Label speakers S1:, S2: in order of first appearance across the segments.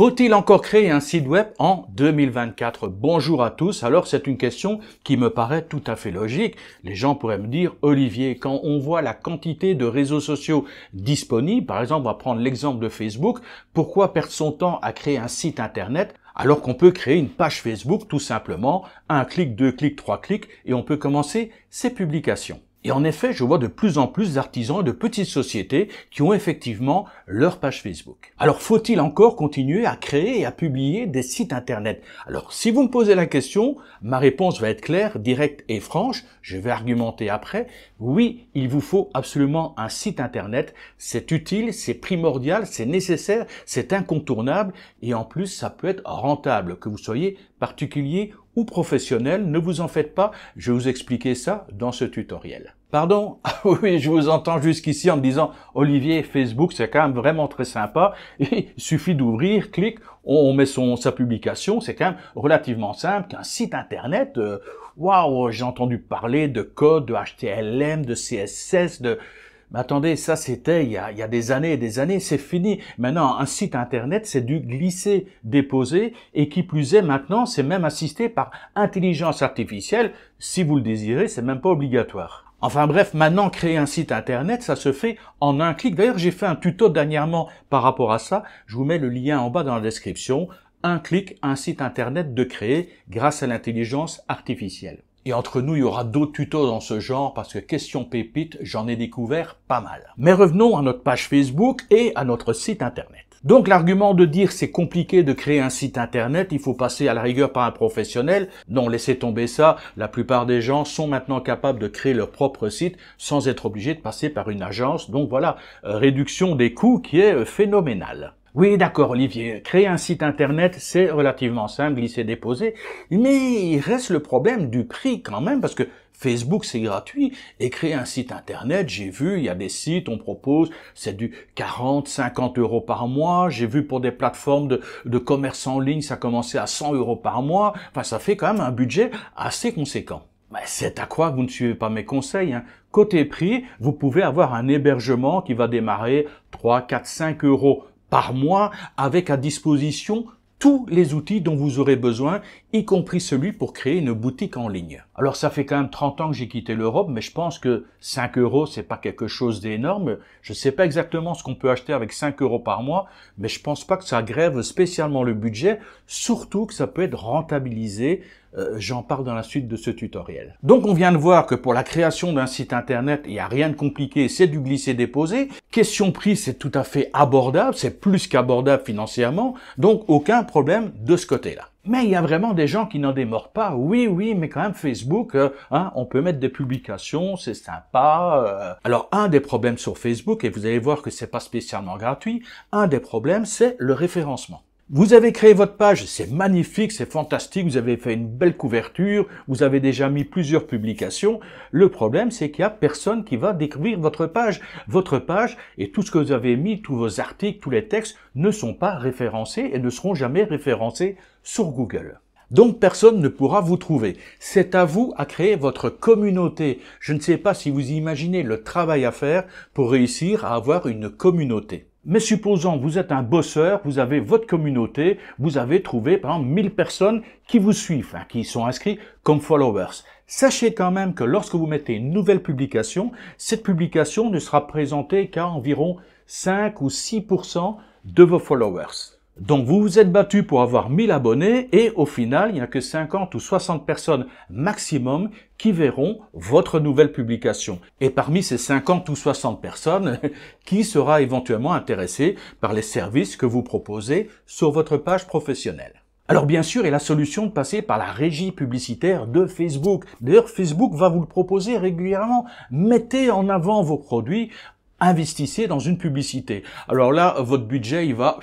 S1: Faut-il encore créer un site web en 2024 Bonjour à tous. Alors c'est une question qui me paraît tout à fait logique. Les gens pourraient me dire, Olivier, quand on voit la quantité de réseaux sociaux disponibles, par exemple, on va prendre l'exemple de Facebook, pourquoi perdre son temps à créer un site internet alors qu'on peut créer une page Facebook tout simplement, un clic, deux clics, trois clics, et on peut commencer ses publications. Et en effet, je vois de plus en plus d'artisans et de petites sociétés qui ont effectivement leur page Facebook. Alors faut-il encore continuer à créer et à publier des sites internet Alors si vous me posez la question, ma réponse va être claire, directe et franche, je vais argumenter après. Oui, il vous faut absolument un site internet, c'est utile, c'est primordial, c'est nécessaire, c'est incontournable et en plus ça peut être rentable, que vous soyez particulier ou professionnel, ne vous en faites pas, je vais vous expliquer ça dans ce tutoriel. Pardon ah Oui, je vous entends jusqu'ici en me disant « Olivier, Facebook, c'est quand même vraiment très sympa. Il suffit d'ouvrir, clique, on met son, sa publication. C'est quand même relativement simple qu'un site Internet. Euh, waouh, j'ai entendu parler de code, de HTML, de CSS, de mais attendez, ça c'était il, y a des années et des années, c'est fini. Maintenant, un site internet, c'est du glisser, déposer, et qui plus est maintenant, c'est même assisté par intelligence artificielle. Si vous le désirez, c'est même pas obligatoire. Enfin bref, maintenant créer un site internet, ça se fait en un clic. D'ailleurs, j'ai fait un tuto dernièrement par rapport à ça. Je vous mets le lien en bas dans la description. Un clic, un site internet de créer grâce à l'intelligence artificielle. Et entre nous, il y aura d'autres tutos dans ce genre parce que question pépite, j'en ai découvert pas mal. Mais revenons à notre page Facebook et à notre site internet. Donc l'argument de dire c'est compliqué de créer un site internet, il faut passer à la rigueur par un professionnel, non laissez tomber ça, la plupart des gens sont maintenant capables de créer leur propre site sans être obligés de passer par une agence, donc voilà, euh, réduction des coûts qui est euh, phénoménale. Oui, d'accord, Olivier. Créer un site internet, c'est relativement simple, s'est déposé. Mais il reste le problème du prix quand même, parce que Facebook, c'est gratuit. Et créer un site internet, j'ai vu, il y a des sites, on propose, c'est du 40, 50 euros par mois. J'ai vu pour des plateformes de, commerce en ligne, ça commençait à 100 euros par mois. Enfin, ça fait quand même un budget assez conséquent. Mais c'est à quoi vous ne suivez pas mes conseils. Hein. Côté prix, vous pouvez avoir un hébergement qui va démarrer 3, 4, 5 euros par mois avec à disposition tous les outils dont vous aurez besoin, y compris celui pour créer une boutique en ligne. Alors ça fait quand même 30 ans que j'ai quitté l'Europe, mais je pense que 5 euros, c'est pas quelque chose d'énorme. Je ne sais pas exactement ce qu'on peut acheter avec 5 euros par mois, mais je pense pas que ça grève spécialement le budget, surtout que ça peut être rentabilisé. Euh, j'en parle dans la suite de ce tutoriel. Donc on vient de voir que pour la création d'un site internet, il n'y a rien de compliqué, c'est du glisser-déposer. Question prix, c'est tout à fait abordable, c'est plus qu'abordable financièrement, donc aucun problème de ce côté-là. Mais il y a vraiment des gens qui n'en démordent pas. Oui, oui, mais quand même Facebook, euh, hein, on peut mettre des publications, c'est sympa. Euh. Alors un des problèmes sur Facebook, et vous allez voir que c'est pas spécialement gratuit, un des problèmes c'est le référencement. Vous avez créé votre page, c'est magnifique, c'est fantastique, vous avez fait une belle couverture, vous avez déjà mis plusieurs publications. Le problème, c'est qu'il n'y a personne qui va découvrir votre page. Votre page et tout ce que vous avez mis, tous vos articles, tous les textes ne sont pas référencés et ne seront jamais référencés sur Google. Donc personne ne pourra vous trouver. C'est à vous à créer votre communauté. Je ne sais pas si vous imaginez le travail à faire pour réussir à avoir une communauté. Mais supposons vous êtes un bosseur, vous avez votre communauté, vous avez trouvé par exemple 1000 personnes qui vous suivent, hein, qui sont inscrits comme followers. Sachez quand même que lorsque vous mettez une nouvelle publication, cette publication ne sera présentée qu'à environ 5 ou 6% de vos followers. Donc vous vous êtes battu pour avoir 1000 abonnés et au final, il n'y a que 50 ou 60 personnes maximum qui verront votre nouvelle publication. Et parmi ces 50 ou 60 personnes, qui sera éventuellement intéressé par les services que vous proposez sur votre page professionnelle alors bien sûr, il y a la solution de passer par la régie publicitaire de Facebook. D'ailleurs, Facebook va vous le proposer régulièrement. Mettez en avant vos produits, investissez dans une publicité. Alors là, votre budget, il va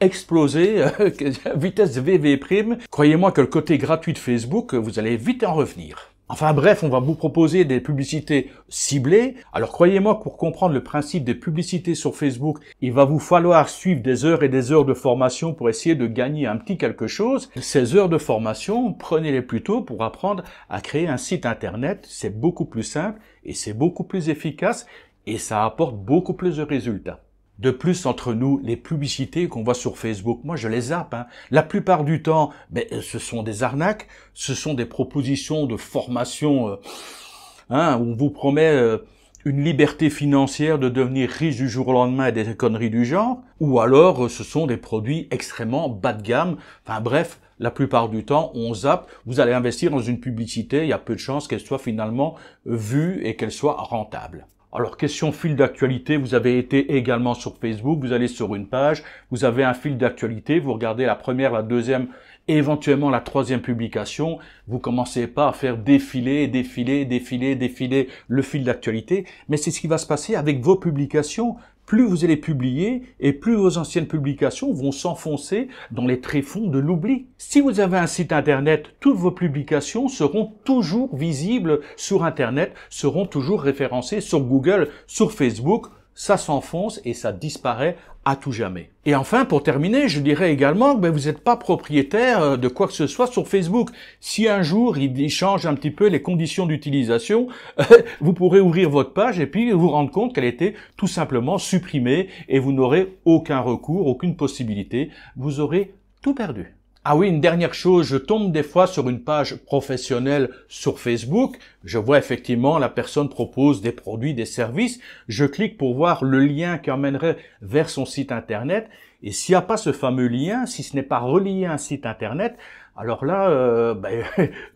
S1: exploser euh, vitesse VV prime, Croyez-moi que le côté gratuit de Facebook, vous allez vite en revenir. Enfin bref, on va vous proposer des publicités ciblées. Alors croyez-moi, pour comprendre le principe des publicités sur Facebook, il va vous falloir suivre des heures et des heures de formation pour essayer de gagner un petit quelque chose. Ces heures de formation, prenez-les plutôt pour apprendre à créer un site internet. C'est beaucoup plus simple et c'est beaucoup plus efficace et ça apporte beaucoup plus de résultats. De plus, entre nous, les publicités qu'on voit sur Facebook, moi je les zappe. Hein. La plupart du temps, euh, ce sont des arnaques, ce sont des propositions de formation euh, hein, où on vous promet euh, une liberté financière de devenir riche du jour au lendemain et des conneries du genre, ou alors ce sont des produits extrêmement bas de gamme. Enfin bref, la plupart du temps, on zappe. Vous allez investir dans une publicité, il y a peu de chances qu'elle soit finalement vue et qu'elle soit rentable. Alors, question fil d'actualité, vous avez été également sur Facebook, vous allez sur une page, vous avez un fil d'actualité, vous regardez la première, la deuxième, éventuellement la troisième publication, vous commencez pas à faire défiler, défiler, défiler, défiler le fil d'actualité, mais c'est ce qui va se passer avec vos publications plus vous allez publier et plus vos anciennes publications vont s'enfoncer dans les tréfonds de l'oubli. Si vous avez un site internet, toutes vos publications seront toujours visibles sur internet, seront toujours référencées sur Google, sur Facebook, ça s'enfonce et ça disparaît à tout jamais. Et enfin, pour terminer, je dirais également que ben, vous n'êtes pas propriétaire euh, de quoi que ce soit sur Facebook. Si un jour il change un petit peu les conditions d'utilisation, vous pourrez ouvrir votre page et puis vous rendre compte qu'elle était tout simplement supprimée et vous n'aurez aucun recours, aucune possibilité. Vous aurez tout perdu. Ah oui, une dernière chose, je tombe des fois sur une page professionnelle sur Facebook, je vois effectivement la personne propose des produits, des services, je clique pour voir le lien qui emmènerait vers son site internet, et s'il n'y a pas ce fameux lien, si ce n'est pas relié à un site internet, alors là, euh, ben,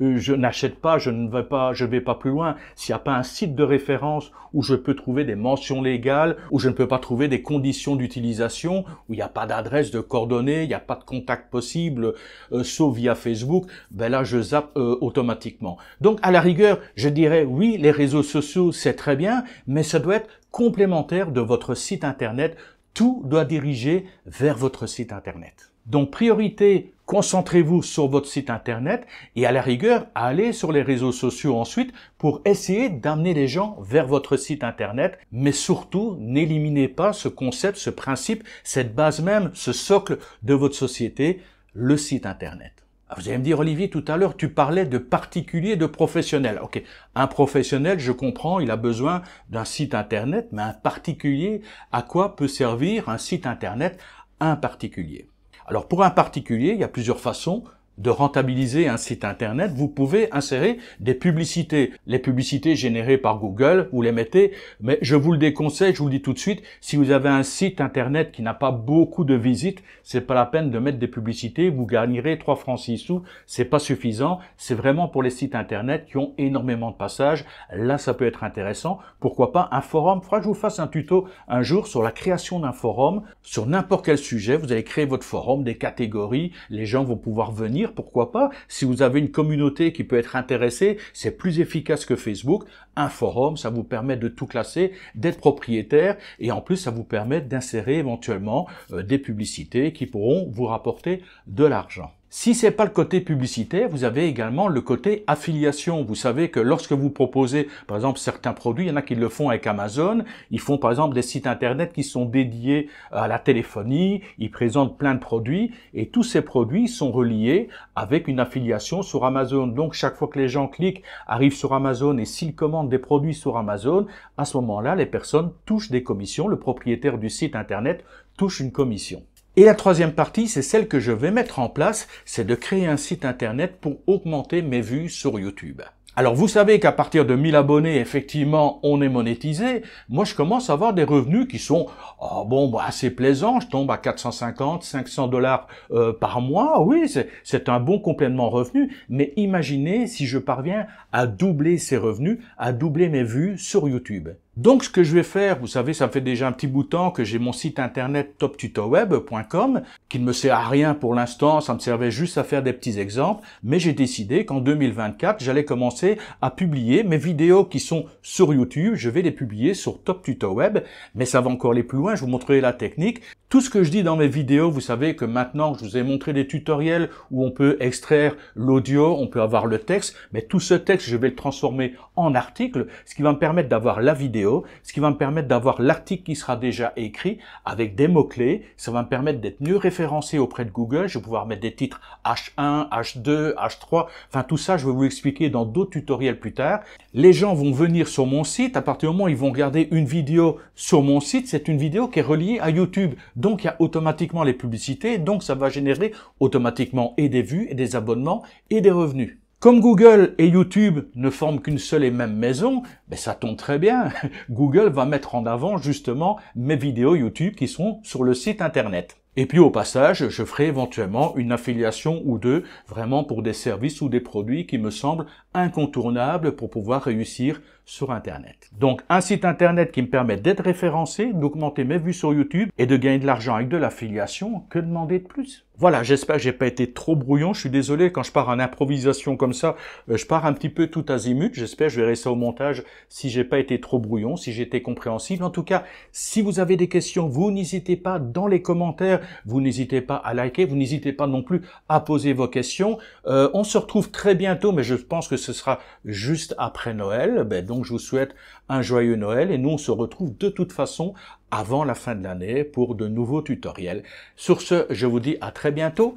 S1: je n'achète pas, je ne vais pas, je vais pas plus loin. S'il n'y a pas un site de référence où je peux trouver des mentions légales, où je ne peux pas trouver des conditions d'utilisation, où il n'y a pas d'adresse, de coordonnées, il n'y a pas de contact possible, euh, sauf via Facebook, ben là je zappe euh, automatiquement. Donc à la rigueur, je dirais oui, les réseaux sociaux c'est très bien, mais ça doit être complémentaire de votre site internet. Tout doit diriger vers votre site internet. Donc priorité, concentrez-vous sur votre site internet et à la rigueur, allez sur les réseaux sociaux ensuite pour essayer d'amener les gens vers votre site internet. Mais surtout, n'éliminez pas ce concept, ce principe, cette base même, ce socle de votre société, le site internet. Ah, vous allez me dire, Olivier, tout à l'heure, tu parlais de particulier, de professionnel. Ok, un professionnel, je comprends, il a besoin d'un site Internet, mais un particulier, à quoi peut servir un site Internet un particulier alors pour un particulier, il y a plusieurs façons de rentabiliser un site internet, vous pouvez insérer des publicités. Les publicités générées par Google, vous les mettez, mais je vous le déconseille, je vous le dis tout de suite, si vous avez un site internet qui n'a pas beaucoup de visites, c'est pas la peine de mettre des publicités, vous gagnerez 3 francs 6 sous, c'est pas suffisant, c'est vraiment pour les sites internet qui ont énormément de passages, là ça peut être intéressant, pourquoi pas un forum, il faudra que je vous fasse un tuto un jour sur la création d'un forum, sur n'importe quel sujet, vous allez créer votre forum, des catégories, les gens vont pouvoir venir, pourquoi pas. Si vous avez une communauté qui peut être intéressée, c'est plus efficace que Facebook. Un forum, ça vous permet de tout classer, d'être propriétaire et en plus, ça vous permet d'insérer éventuellement euh, des publicités qui pourront vous rapporter de l'argent. Si c'est pas le côté publicitaire, vous avez également le côté affiliation. Vous savez que lorsque vous proposez, par exemple, certains produits, il y en a qui le font avec Amazon, ils font par exemple des sites internet qui sont dédiés à la téléphonie, ils présentent plein de produits et tous ces produits sont reliés avec une affiliation sur Amazon. Donc chaque fois que les gens cliquent, arrivent sur Amazon et s'ils commandent des produits sur Amazon, à ce moment-là, les personnes touchent des commissions, le propriétaire du site internet touche une commission. Et la troisième partie, c'est celle que je vais mettre en place, c'est de créer un site internet pour augmenter mes vues sur YouTube. Alors vous savez qu'à partir de 1000 abonnés, effectivement, on est monétisé. Moi, je commence à avoir des revenus qui sont ah bon, bah, assez plaisants. Je tombe à 450, 500 dollars euh, par mois. Oui, c'est un bon complément revenu. Mais imaginez si je parviens à doubler ces revenus, à doubler mes vues sur YouTube. Donc ce que je vais faire, vous savez, ça fait déjà un petit bout de temps que j'ai mon site internet toptutoweb.com qui ne me sert à rien pour l'instant, ça me servait juste à faire des petits exemples, mais j'ai décidé qu'en 2024, j'allais commencer à publier mes vidéos qui sont sur YouTube, je vais les publier sur TopTutoWeb, mais ça va encore aller plus loin, je vous montrerai la technique. Tout ce que je dis dans mes vidéos, vous savez que maintenant, je vous ai montré des tutoriels où on peut extraire l'audio, on peut avoir le texte, mais tout ce texte, je vais le transformer en article, ce qui va me permettre d'avoir la vidéo, ce qui va me permettre d'avoir l'article qui sera déjà écrit avec des mots-clés, ça va me permettre d'être mieux référencé auprès de Google, je vais pouvoir mettre des titres H1, H2, H3, enfin tout ça, je vais vous expliquer dans d'autres tutoriels plus tard. Les gens vont venir sur mon site, à partir du moment où ils vont regarder une vidéo sur mon site, c'est une vidéo qui est reliée à YouTube donc il y a automatiquement les publicités, donc ça va générer automatiquement et des vues, et des abonnements, et des revenus. Comme Google et YouTube ne forment qu'une seule et même maison, ben ça tombe très bien. Google va mettre en avant justement mes vidéos YouTube qui sont sur le site internet. Et puis au passage, je ferai éventuellement une affiliation ou deux vraiment pour des services ou des produits qui me semblent incontournables pour pouvoir réussir sur Internet. Donc un site Internet qui me permet d'être référencé, d'augmenter mes vues sur YouTube et de gagner de l'argent avec de l'affiliation, que demander de plus voilà, j'espère que j'ai pas été trop brouillon. Je suis désolé quand je pars en improvisation comme ça, euh, je pars un petit peu tout azimut. J'espère je verrai ça au montage si j'ai pas été trop brouillon, si j'étais compréhensible. En tout cas, si vous avez des questions, vous n'hésitez pas dans les commentaires, vous n'hésitez pas à liker, vous n'hésitez pas non plus à poser vos questions. Euh, on se retrouve très bientôt, mais je pense que ce sera juste après Noël. Ben, donc je vous souhaite un joyeux Noël et nous on se retrouve de toute façon avant la fin de l'année pour de nouveaux tutoriels. Sur ce, je vous dis à très bientôt.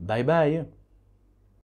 S1: Bye bye